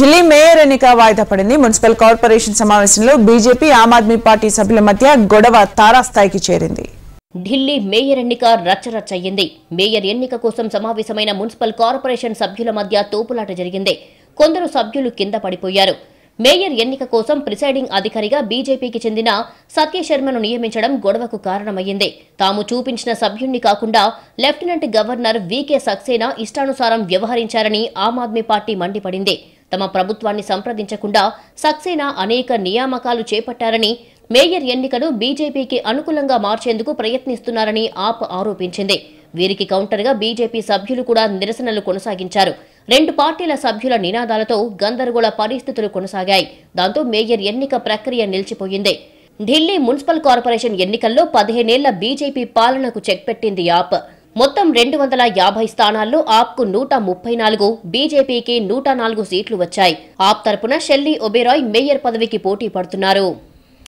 Delhi mayor ఎన్నిక వాయిదా పడింది మున్సిపల్ కార్పొరేషన్ సమావేశంలో బీజేపీ ఆమ్ ఆద్మీ పార్టీ సభ్యుల మధ్య గొడవ తారాస్థాయికి చేరింది ఢిల్లీ మేయర్ ఎన్నిక రచ్చరచ్చయ్యింది మేయర్ ఎన్నిక కోసం సమావేశమైన మున్సిపల్ కార్పొరేషన్ సభ్యుల మధ్య తోపులాట జరిగింది కొందరు సభ్యులు కింద పడిపోయారు మేయర్ ఎన్నిక కోసం ప్రిసైడింగ్ అధికారిగా బీజేపీకి చెందిన సత్యశర్మను నియమించడం గొడవకు కారణమయ్యింది తాము చూపించిన సభ్యుణ్ణి కాకుండా లెఫ్టినెంట్ గవర్నర్ వీకే సక్సేనా ఇష్టానుసారం వ్యవహరించారని ఆమ్ ఆద్మీ పార్టీ మండిపడింది తమ ప్రభుత్వాన్ని సంప్రదించకుండా సక్సేనా అనేక నియామకాలు చేపట్టారని మేయర్ ఎన్నికను బీజేపీకి అనుకూలంగా మార్చేందుకు ప్రయత్నిస్తున్నారని ఆప్ ఆరోపించింది వీరికి కౌంటర్గా బీజేపీ సభ్యులు కూడా నిరసనలు కొనసాగించారు రెండు పార్టీల సభ్యుల నినాదాలతో గందరగోళ పరిస్థితులు కొనసాగాయి దాంతో మేయర్ ఎన్నిక ప్రక్రియ నిలిచిపోయింది ఢిల్లీ మున్సిపల్ కార్పొరేషన్ ఎన్నికల్లో పదిహేనేళ్ల బీజేపీ పాలనకు చెక్ పెట్టింది యాప్ మొత్తం రెండు వందల యాభై స్థానాల్లో ఆప్కు నూట ముప్పై నాలుగు బీజేపీకి నూట నాలుగు సీట్లు వచ్చాయి ఆప్ తరపున షెల్లీ ఒబెరాయ్ మేయర్ పదవికి పోటీ పడుతున్నారు